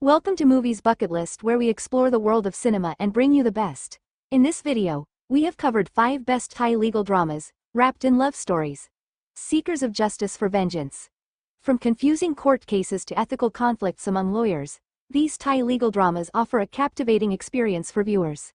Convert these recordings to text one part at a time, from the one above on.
Welcome to Movies Bucket List where we explore the world of cinema and bring you the best. In this video, we have covered 5 best Thai legal dramas, wrapped in love stories. Seekers of justice for vengeance. From confusing court cases to ethical conflicts among lawyers, these Thai legal dramas offer a captivating experience for viewers.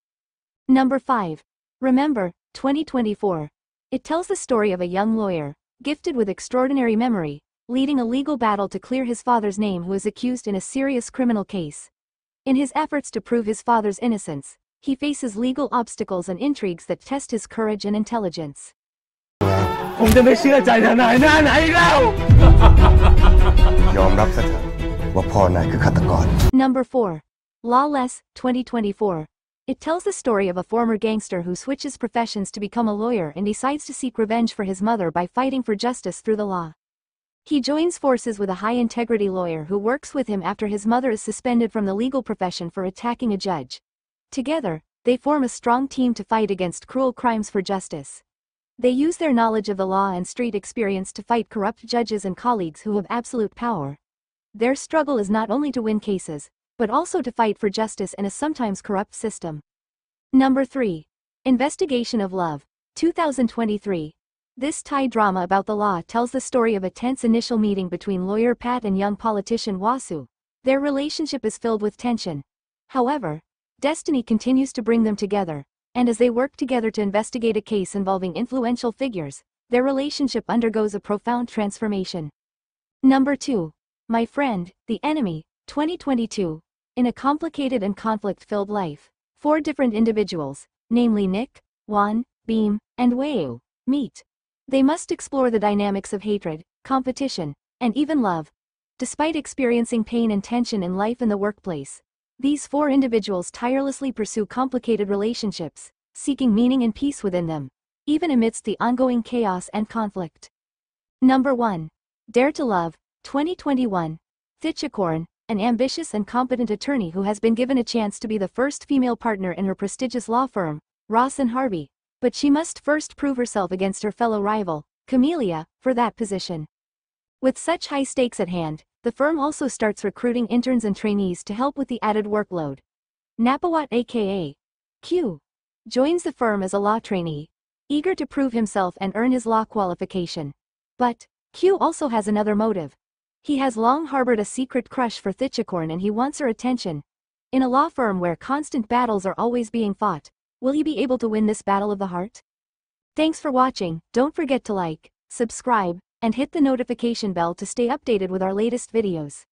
Number 5. Remember, 2024. It tells the story of a young lawyer, gifted with extraordinary memory, leading a legal battle to clear his father's name who is accused in a serious criminal case. In his efforts to prove his father's innocence, he faces legal obstacles and intrigues that test his courage and intelligence. Number 4. Lawless, 2024. It tells the story of a former gangster who switches professions to become a lawyer and decides to seek revenge for his mother by fighting for justice through the law. He joins forces with a high-integrity lawyer who works with him after his mother is suspended from the legal profession for attacking a judge. Together, they form a strong team to fight against cruel crimes for justice. They use their knowledge of the law and street experience to fight corrupt judges and colleagues who have absolute power. Their struggle is not only to win cases, but also to fight for justice in a sometimes corrupt system. Number 3. Investigation of Love, 2023, this Thai drama about the law tells the story of a tense initial meeting between lawyer Pat and young politician Wasu. Their relationship is filled with tension. However, destiny continues to bring them together, and as they work together to investigate a case involving influential figures, their relationship undergoes a profound transformation. Number 2. My Friend, The Enemy, 2022. In a complicated and conflict-filled life, four different individuals, namely Nick, Juan, Beam, and Weiou, meet, they must explore the dynamics of hatred, competition, and even love. Despite experiencing pain and tension in life and the workplace, these four individuals tirelessly pursue complicated relationships, seeking meaning and peace within them, even amidst the ongoing chaos and conflict. Number 1. Dare to Love, 2021. Thitchikorn, an ambitious and competent attorney who has been given a chance to be the first female partner in her prestigious law firm, Ross and Harvey, but she must first prove herself against her fellow rival, Camelia, for that position. With such high stakes at hand, the firm also starts recruiting interns and trainees to help with the added workload. Napawat aka Q joins the firm as a law trainee, eager to prove himself and earn his law qualification. But, Q also has another motive. He has long harbored a secret crush for Thichikorn and he wants her attention. In a law firm where constant battles are always being fought, Will he be able to win this battle of the heart? Thanks for watching, don't forget to like, subscribe, and hit the notification bell to stay updated with our latest videos.